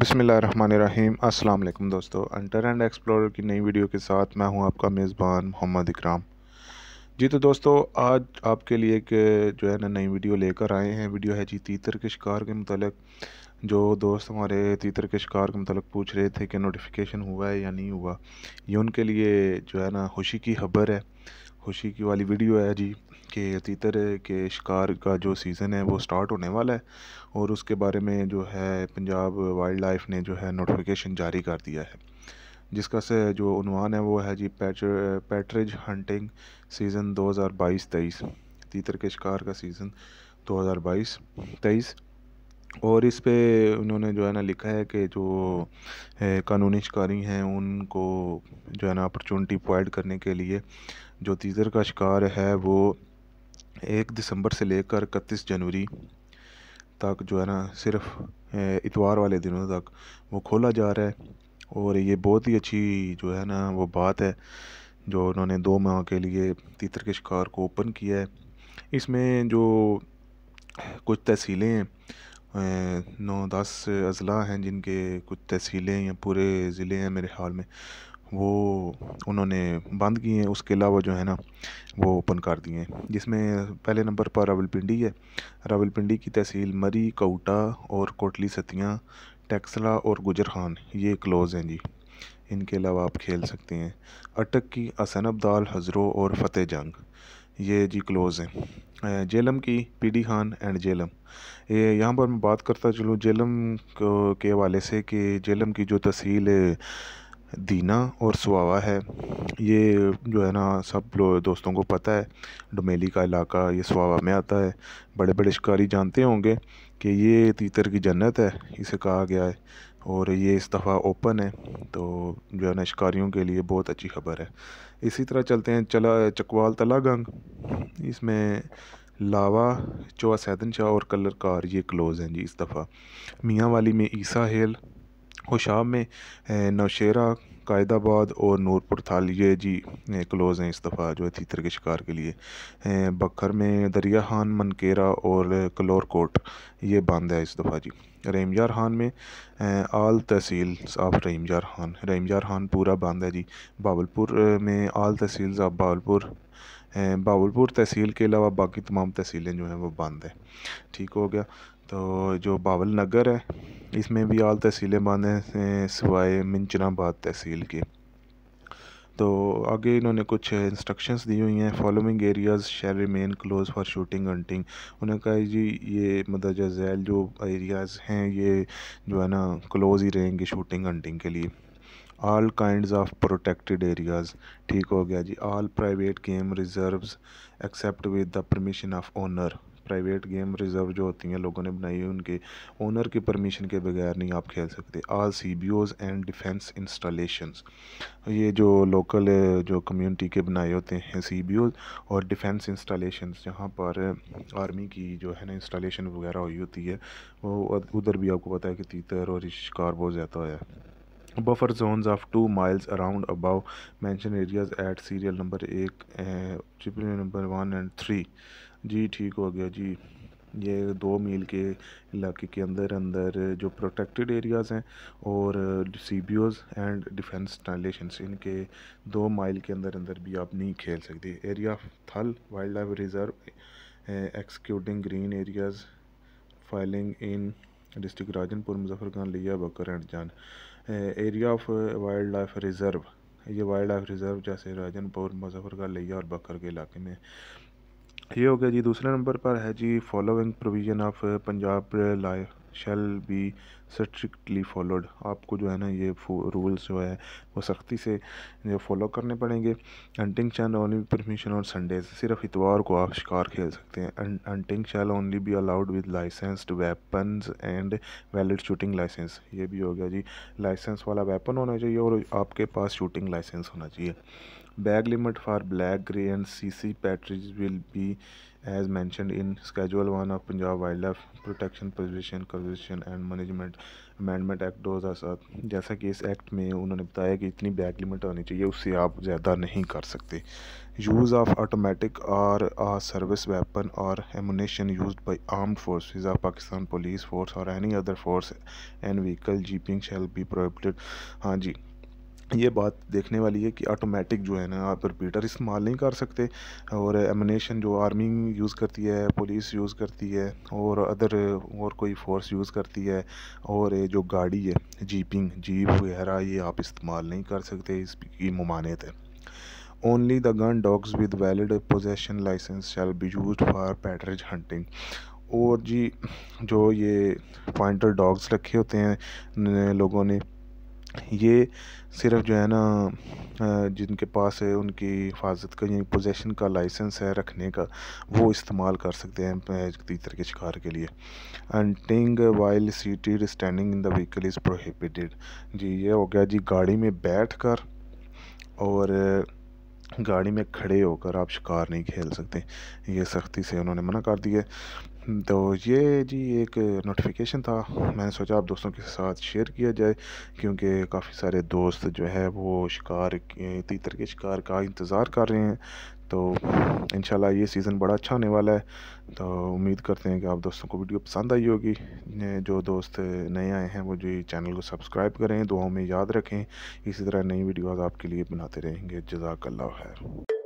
बिसमीम् अल्लाम दोस्तों अंटर and explorer की नई वीडियो के साथ मैं हूं आपका मेज़बान मोहम्मद इकराम जी तो दोस्तों आज आपके लिए एक जो है ना नई वीडियो लेकर आए हैं वीडियो है जी तीतर के शिकार के मतलब जो दोस्त हमारे तीतर के शिकार के मतलब पूछ रहे थे कि नोटिफिकेशन हुआ है या नहीं हुआ ये उनके लिए जो है ना खुशी की खबर है खुशी की वाली वीडियो है जी कि तीतर के शिकार का जो सीज़न है वो स्टार्ट होने वाला है और उसके बारे में जो है पंजाब वाइल्ड लाइफ ने जो है नोटिफिकेशन जारी कर दिया है जिसका से जो उनवान है वो है जी पैच पैटरेज हंटिंग सीज़न 2022-23 तीतर के शिकार का सीज़न 2022-23 और इस पे उन्होंने जो है ना लिखा है कि जो कानूनी शिकारी हैं उनको जो है ना अपॉर्चुनिटी प्रोवाइड करने के लिए जो तीतर का शिकार है वो एक दिसंबर से लेकर इकतीस जनवरी तक जो है ना सिर्फ इतवार वाले दिनों तक वो खोला जा रहा है और ये बहुत ही अच्छी जो है ना वो बात है जो उन्होंने दो माह के लिए तीतर के शिकार को ओपन किया है इसमें जो कुछ तहसीलें हैं नौ दस अजला हैं जिनके कुछ तहसीलें या पूरे ज़िले हैं मेरे हाल में वो उन्होंने बंद किए हैं उसके अलावा जो है ना वो ओपन कर दिए हैं जिसमें पहले नंबर पर रावलपिंडी है रावलपिंडी की तहसील मरी कोटा और कोटली सतियाँ टैक्सला और गुजर खान ये क्लोज़ हैं जी इनके अलावा आप खेल सकते हैं अटक की असन अब्दाल हज़रो और फतेह जंग ये जी क्लोज़ हैं जेलम की पीडी खान एंड जेलम ये यहाँ पर मैं बात करता चलूँ जेलम के हवाले से कि जेलम की जो तहसील दीना और सुहावा है ये जो है ना सब लोग दोस्तों को पता है डोमेली का इलाका ये सुहावा में आता है बड़े बड़े शिकारी जानते होंगे कि ये तीतर की जन्नत है इसे कहा गया है और ये इस दफ़ा ओपन है तो जो है ना शिकारियों के लिए बहुत अच्छी खबर है इसी तरह चलते हैं चला चकवाल तला गंग इसमें लावा सैदन शाह और कलर कार ये क्लोज़ हैं जी इस दफ़ा मियाँ वाली में ईसा हेल होशाब में नौशेरा कायदाबाद और नूरपुर थाल ये जी क्लोज़ हैं इस दफ़ा जो है तीतर के शिकार के लिए बखर में दरिया खान मनकेरा और कलोर कोट ये बंद है इस दफ़ा जी रेमजार खान में आल तहसील ऑफ रेमजार खान रेमजार खान पूरा बंद है जी बावलपुर में आल तहसील ऑफ बावलपुर बावलपुर तहसील के अलावा बाकी तमाम तहसीलें जो हैं वो बंद हैं ठीक हो गया तो जो बावल नगर है इसमें भी आल तहसीलें बांधे हैं सिवाय मिंचनाबाद तहसील के तो आगे इन्होंने कुछ इंस्ट्रक्शंस दी हुई हैं following areas shall remain close for shooting hunting उन्होंने कहा जी ये मदरजा मतलब जैल जो एरियाज़ हैं ये जो है ना क्लोज ही रहेंगे शूटिंग हंटिंग के लिए all kind of protected areas ठीक हो गया जी all private game reserve except with the permission of owner private game reserve जो होती हैं लोगों ने बनाई है उनके ओनर के परमिशन के बगैर नहीं आप खेल सकते all C B Os and defence installation ये जो लोकल जो कम्युनिटी के बनाए होते हैं सी बी ओज और डिफेंस इंस्टॉलेशन जहाँ पर आर्मी की जो है ना इंस्टॉलेशन वगैरह हुई होती है वो उधर भी आपको पता है कि तीतर और शिकार बहुत ज़्यादा है buffer zones of 2 miles around above mentioned areas at serial number 1 eh, triple number 1 and 3 जी ठीक हो गया जी ये दो मील के इलाके के अंदर अंदर जो प्रोटेक्टेड एरियाज़ हैं और C B Os and defence installation इनके दो माइल के अंदर अंदर भी आप नहीं खेल सकते area Thal wildlife reserve excluding green areas falling in district Rajanpur Muzaffargarh Layyah Bhakkar and Jhang area of wildlife reserve ये वाइल्ड लाइफ रिज़र्व जैसे राजनपुर का लिया और बकर के इलाके में ये हो गया जी दूसरे नंबर पर है जी following provision of Punjab life shall be strictly followed आपको जो है ना ये रूल्स जो है वो सख्ती से जो फॉलो करने पड़ेंगे हंटिंग शैल ओनली परमिशन और संडेज सिर्फ इतवार को आप शिकार खेल सकते हैं hunting shall only be allowed with licensed weapons and valid shooting licence ये भी हो गया जी लाइसेंस वाला वेपन होना चाहिए और आपके पास शूटिंग लाइसेंस होना चाहिए Bag limit for black, grey and CC partridge will be as mentioned in Schedule 1 of Punjab Wildlife Protection Preservation Conservation and Management Amendment Act 2007 जैसा कि इस एक्ट में उन्होंने बताया कि इतनी बैग लिमिट होनी चाहिए उससे आप ज़्यादा नहीं कर सकते यूज़ ऑफ ऑटोमेटिक और सर्विस वेपन और ammunition use by armed forces of Pakistan police force और any other force and vehicle jeeping shall be prohibited हाँ जी ये बात देखने वाली है कि ऑटोमेटिक जो है ना आप रिपीटर इस्तेमाल नहीं कर सकते और एमिनेशन जो आर्मी यूज़ करती है पुलिस यूज़ करती है और अदर और कोई फोर्स यूज़ करती है और जो गाड़ी है जीपिंग जीप वगैरह ये आप इस्तेमाल नहीं कर सकते इसकी ममानियत है only the gun dogs with valid possession licence shall be use for partridge hunting और जी जो ये पॉइंटर डॉग्स रखे होते हैं लोगों ने ये सिर्फ जो है ना जिनके पास है उनकी हिफाजत का यानी पोजेसन का लाइसेंस है रखने का वो इस्तेमाल कर सकते हैं तीतर के शिकार के लिए hunting while seated standing in the vehicle is prohibited जी ये हो गया जी गाड़ी में बैठ कर और गाड़ी में खड़े होकर आप शिकार नहीं खेल सकते ये सख्ती से उन्होंने मना कर दिया तो ये जी एक नोटिफिकेशन था मैंने सोचा आप दोस्तों के साथ शेयर किया जाए क्योंकि काफ़ी सारे दोस्त जो है वो शिकार तीतर के शिकार का इंतज़ार कर रहे हैं तो इन ये सीज़न बड़ा अच्छा होने वाला है तो उम्मीद करते हैं कि आप दोस्तों को वीडियो पसंद आई होगी जो दोस्त नए आए हैं वो जो चैनल को सब्सक्राइब करें दुआओं में याद रखें इसी तरह नई वीडियोज़ आपके लिए बनाते रहेंगे जजाकल्ला है